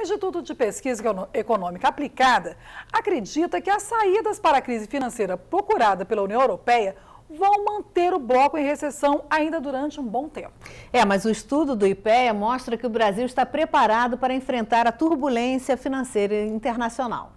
O Instituto de Pesquisa Econômica Aplicada acredita que as saídas para a crise financeira procurada pela União Europeia vão manter o bloco em recessão ainda durante um bom tempo. É, mas o estudo do IPEA mostra que o Brasil está preparado para enfrentar a turbulência financeira internacional.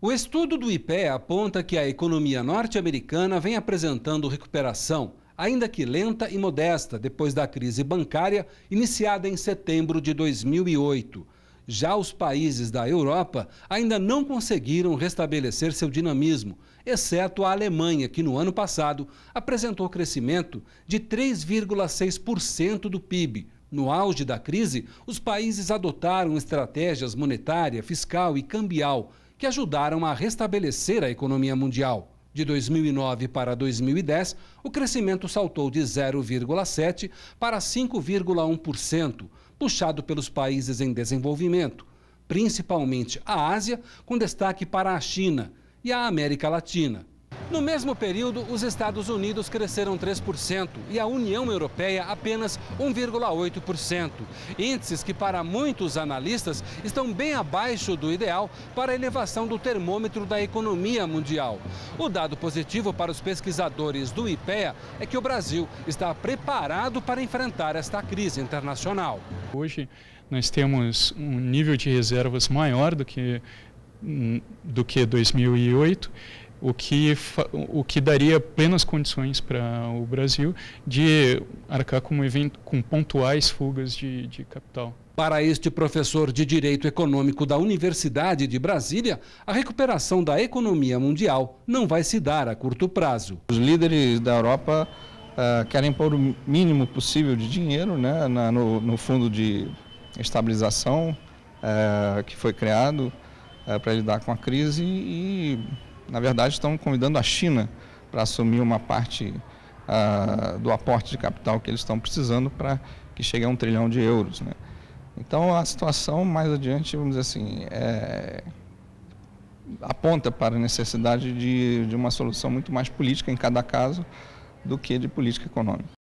O estudo do IPEA aponta que a economia norte-americana vem apresentando recuperação, ainda que lenta e modesta, depois da crise bancária iniciada em setembro de 2008. Já os países da Europa ainda não conseguiram restabelecer seu dinamismo, exceto a Alemanha, que no ano passado apresentou crescimento de 3,6% do PIB. No auge da crise, os países adotaram estratégias monetária, fiscal e cambial que ajudaram a restabelecer a economia mundial. De 2009 para 2010, o crescimento saltou de 0,7% para 5,1%, puxado pelos países em desenvolvimento, principalmente a Ásia, com destaque para a China e a América Latina. No mesmo período, os Estados Unidos cresceram 3% e a União Europeia apenas 1,8%. Índices que, para muitos analistas, estão bem abaixo do ideal para a elevação do termômetro da economia mundial. O dado positivo para os pesquisadores do IPEA é que o Brasil está preparado para enfrentar esta crise internacional. Hoje, nós temos um nível de reservas maior do que hum, do que 2008 o que, o que daria plenas condições para o Brasil de arcar com, evento, com pontuais fugas de, de capital. Para este professor de Direito Econômico da Universidade de Brasília, a recuperação da economia mundial não vai se dar a curto prazo. Os líderes da Europa uh, querem pôr o mínimo possível de dinheiro né, na, no, no, fundo de estabilização uh, que foi criado uh, ah, para lidar com a crise e na verdade, estão convidando a China para assumir uma parte ah, do aporte de capital que eles estão precisando para que chegue a um trilhão de euros. Né? Então, a situação mais adiante, vamos dizer assim, é, aponta para a necessidade de, de uma solução muito mais política em cada caso do que de política econômica.